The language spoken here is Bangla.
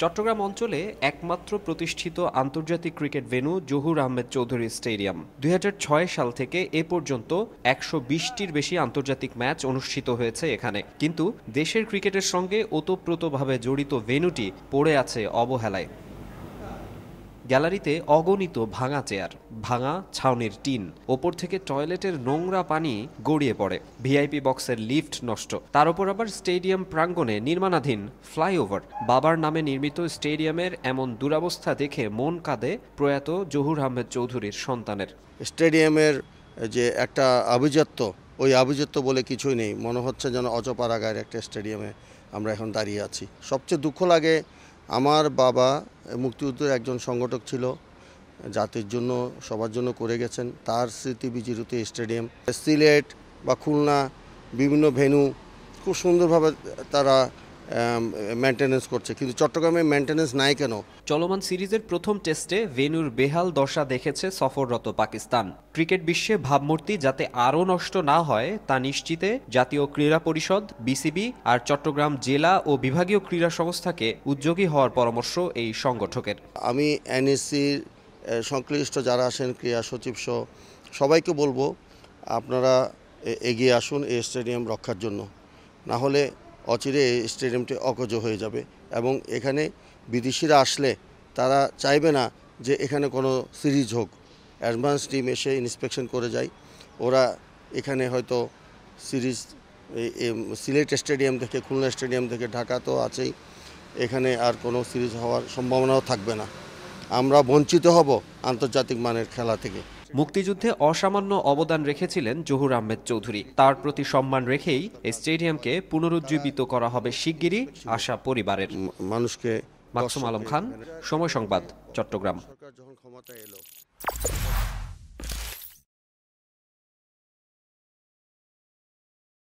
চট্টগ্রাম অঞ্চলে একমাত্র প্রতিষ্ঠিত আন্তর্জাতিক cricket venue Zahur Ahmed Chowdhury stadium দুই সাল থেকে এ পর্যন্ত একশো বিশটির বেশি আন্তর্জাতিক ম্যাচ অনুষ্ঠিত হয়েছে এখানে কিন্তু দেশের ক্রিকেটের সঙ্গে ওতপ্রোতভাবে জড়িত ভেন্যুটি পড়ে আছে অবহেলায় গ্যালারিতে অগণিত ভাঙা চেয়ার ভাঙা ছাউনির টিন ওপর থেকে টয়লেটের নোংরা পানি গড়িয়ে পড়ে ভিআইপি বক্সের লিফট নষ্ট তার ওপর আবার স্টেডিয়াম প্রাঙ্গণে নির্মাণাধীন ফ্লাইওভার বাবার নামে নির্মিত স্টেডিয়ামের এমন দুরাবস্থা দেখে মন কাঁদে প্রয়াত জহুর আহমেদ চৌধুরীর সন্তানের স্টেডিয়ামের যে একটা আভিজাত্য ওই আভিজাত্য বলে কিছুই নেই মনে হচ্ছে যেন অজপারাগায়ের একটা স্টেডিয়ামে আমরা এখন দাঁড়িয়ে আছি সবচেয়ে দুঃখ লাগে আমার বাবা মুক্তিযুদ্ধের একজন সংগঠক ছিল জাতির জন্য সবার জন্য করে গেছেন তার স্মৃতি বিজিরুতি স্টেডিয়াম সিলেট বা খুলনা বিভিন্ন ভেনু খুব সুন্দরভাবে তারা মেনটেন্স um, করছে কিন্তু চট্টগ্রামে মেনটেন্স নাই কেন চলমান সিরিজের প্রথম টেস্টে ভেনুর বেহাল দশা দেখেছে সফররত পাকিস্তান ক্রিকেট বিশ্বে ভাবমূর্তি যাতে আরও নষ্ট না হয় তা নিশ্চিতে জাতীয় ক্রীড়া পরিষদ বিসিবি আর চট্টগ্রাম জেলা ও বিভাগীয় ক্রীড়া সংস্থাকে উদ্যোগী হওয়ার পরামর্শ এই সংগঠকের আমি এনএসসির সংশ্লিষ্ট যারা আছেন ক্রীড়া সচিব সহ সবাইকে বলবো আপনারা এগিয়ে আসুন এই স্টেডিয়াম রক্ষার জন্য না হলে অচিরে এই স্টেডিয়ামটি অকজ হয়ে যাবে এবং এখানে বিদেশিরা আসলে তারা চাইবে না যে এখানে কোনো সিরিজ হোক অ্যাডভান্স টিম এসে ইন্সপেকশন করে যায় ওরা এখানে হয়তো সিরিজ সিলেট স্টেডিয়াম থেকে খুলনা স্টেডিয়াম থেকে ঢাকা তো আছেই এখানে আর কোনো সিরিজ হওয়ার সম্ভাবনাও থাকবে না আমরা বঞ্চিত হব আন্তর্জাতিক মানের খেলা থেকে মুক্তিযুদ্ধে অসামান্য অবদান রেখেছিলেন জহুর আহমেদ চৌধুরী তার প্রতি সম্মান রেখেই স্টেডিয়ামকে পুনরুজ্জীবিত করা হবে শিগগিরই আশা পরিবারের মানুষকে মাকসুম আলম খান সময় সংবাদ চট্টগ্রাম